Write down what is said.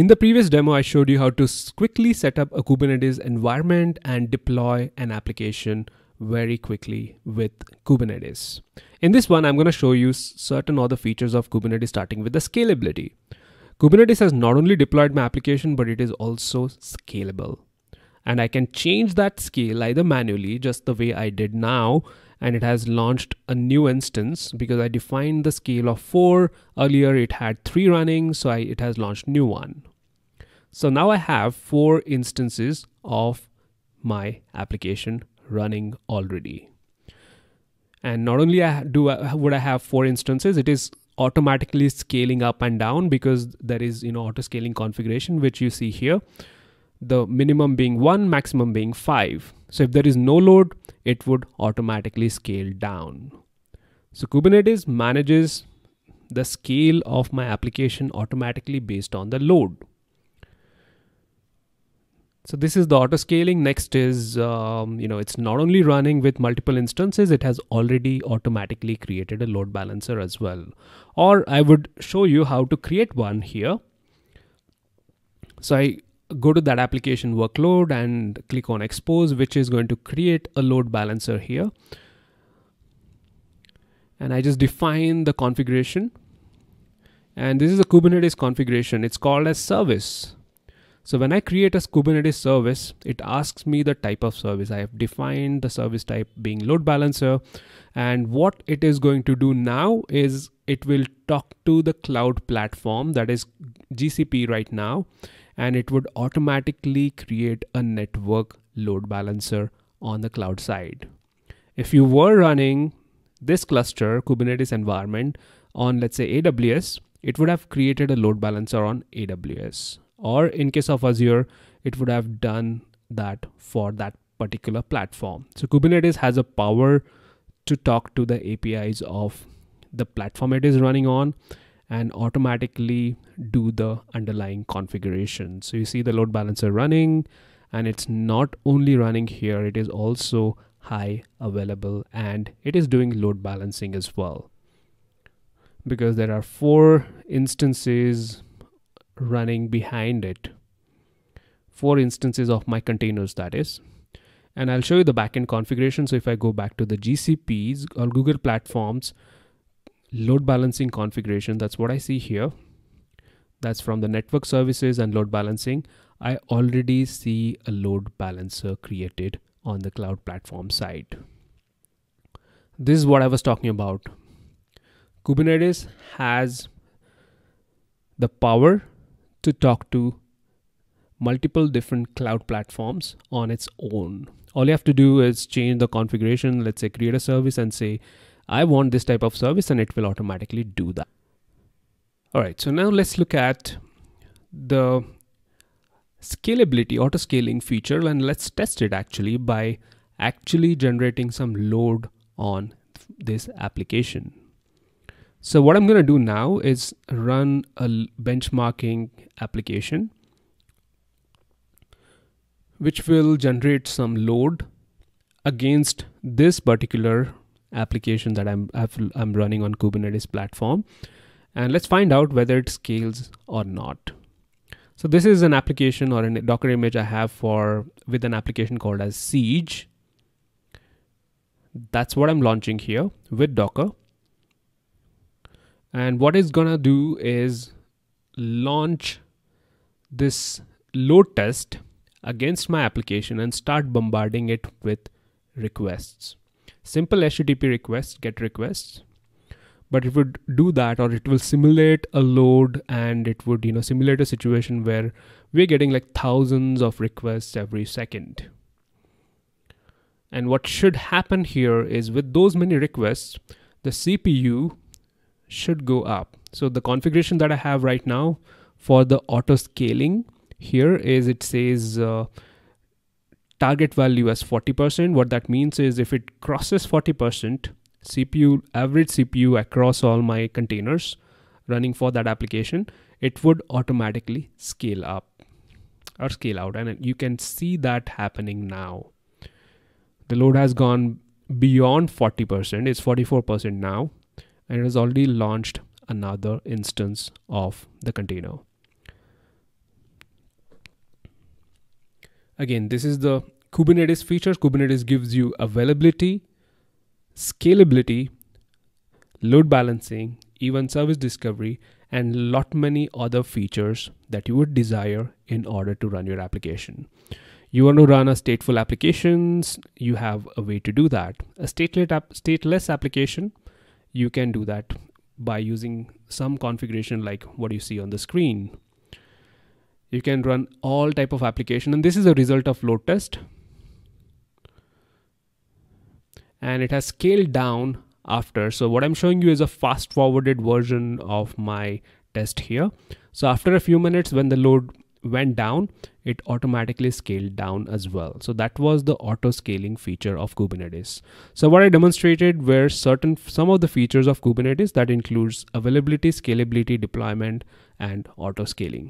In the previous demo, I showed you how to quickly set up a Kubernetes environment and deploy an application very quickly with Kubernetes. In this one, I'm going to show you certain other features of Kubernetes starting with the scalability. Kubernetes has not only deployed my application, but it is also scalable. And I can change that scale either manually, just the way I did now, and it has launched a new instance because I defined the scale of four. Earlier it had three running, so I, it has launched new one. So now I have four instances of my application running already. And not only do I, uh, would I have four instances, it is automatically scaling up and down because there is you know auto scaling configuration which you see here the minimum being 1 maximum being 5 so if there is no load, it would automatically scale down. So Kubernetes manages the scale of my application automatically based on the load. So this is the auto scaling. Next is, um, you know, it's not only running with multiple instances, it has already automatically created a load balancer as well. Or I would show you how to create one here. So I go to that application workload and click on expose, which is going to create a load balancer here. And I just define the configuration. And this is a Kubernetes configuration. It's called as service. So when I create a Kubernetes service, it asks me the type of service. I have defined the service type being load balancer. And what it is going to do now is it will talk to the cloud platform that is GCP right now and it would automatically create a network load balancer on the cloud side. If you were running this cluster Kubernetes environment on, let's say, AWS, it would have created a load balancer on AWS. Or in case of Azure, it would have done that for that particular platform. So Kubernetes has a power to talk to the APIs of the platform it is running on and automatically do the underlying configuration. So you see the load balancer running and it's not only running here, it is also high available and it is doing load balancing as well. Because there are four instances running behind it, four instances of my containers that is. And I'll show you the backend configuration. So if I go back to the GCPs or Google platforms, load balancing configuration. That's what I see here. That's from the network services and load balancing. I already see a load balancer created on the cloud platform side. This is what I was talking about. Kubernetes has the power to talk to multiple different cloud platforms on its own. All you have to do is change the configuration, let's say create a service and say I want this type of service and it will automatically do that. All right, so now let's look at the scalability auto scaling feature and let's test it actually by actually generating some load on this application. So what I'm going to do now is run a benchmarking application which will generate some load against this particular application that I'm I'm running on Kubernetes platform, and let's find out whether it scales or not. So this is an application or a Docker image I have for with an application called as Siege. That's what I'm launching here with Docker. And what it's gonna do is launch this load test against my application and start bombarding it with requests simple HTTP request, get requests. But it would do that, or it will simulate a load, and it would you know simulate a situation where we're getting like thousands of requests every second. And what should happen here is with those many requests, the CPU should go up. So the configuration that I have right now for the auto scaling here is it says uh, target value as 40%. What that means is if it crosses 40%, CPU, average CPU across all my containers running for that application, it would automatically scale up or scale out. And you can see that happening now. The load has gone beyond 40%, it's 44% now, and it has already launched another instance of the container. Again, this is the Kubernetes features. Kubernetes gives you availability, scalability, load balancing, even service discovery, and lot many other features that you would desire in order to run your application. You want to run a stateful applications, you have a way to do that. A stateless, app, stateless application, you can do that by using some configuration like what you see on the screen you can run all type of application and this is a result of load test and it has scaled down after so what i'm showing you is a fast forwarded version of my test here so after a few minutes when the load went down it automatically scaled down as well so that was the auto scaling feature of kubernetes so what i demonstrated were certain some of the features of kubernetes that includes availability scalability deployment and auto scaling